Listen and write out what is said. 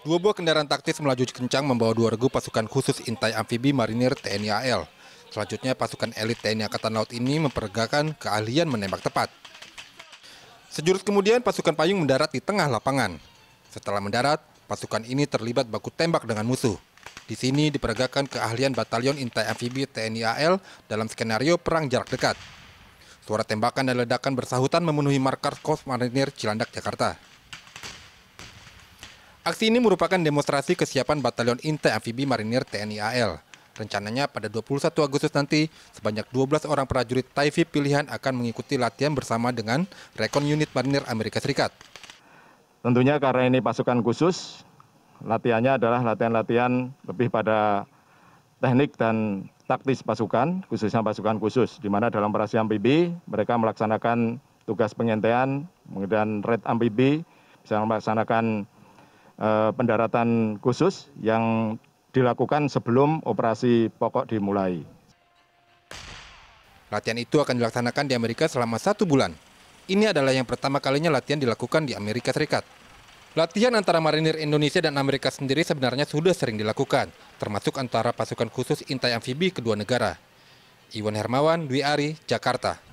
Dua buah kendaraan taktis melaju kencang membawa dua regu pasukan khusus intai amfibi marinir TNI AL. Selanjutnya pasukan elit TNI Angkatan Laut ini memperagakan keahlian menembak tepat. Sejurus kemudian pasukan payung mendarat di tengah lapangan. Setelah mendarat, pasukan ini terlibat baku tembak dengan musuh. Di sini diperagakan keahlian batalion intai amfibi TNI AL dalam skenario perang jarak dekat. Suara tembakan dan ledakan bersahutan memenuhi markas Kos Marinir Cilandak, Jakarta. Aksi ini merupakan demonstrasi kesiapan Batalion Intai Amfibi Marinir TNI AL. Rencananya pada 21 Agustus nanti, sebanyak 12 orang prajurit Taifi pilihan akan mengikuti latihan bersama dengan Recon Unit Marinir Amerika Serikat. Tentunya karena ini pasukan khusus, latihannya adalah latihan-latihan lebih pada teknik dan taktis pasukan, khususnya pasukan khusus, di mana dalam operasi amfibi mereka melaksanakan tugas pengintaian, kemudian red amfibi, bisa melaksanakan Eh, pendaratan khusus yang dilakukan sebelum operasi pokok dimulai. Latihan itu akan dilaksanakan di Amerika selama satu bulan. Ini adalah yang pertama kalinya latihan dilakukan di Amerika Serikat. Latihan antara marinir Indonesia dan Amerika sendiri sebenarnya sudah sering dilakukan, termasuk antara pasukan khusus intai amfibi kedua negara. Iwan Hermawan, Dwi Ari, Jakarta.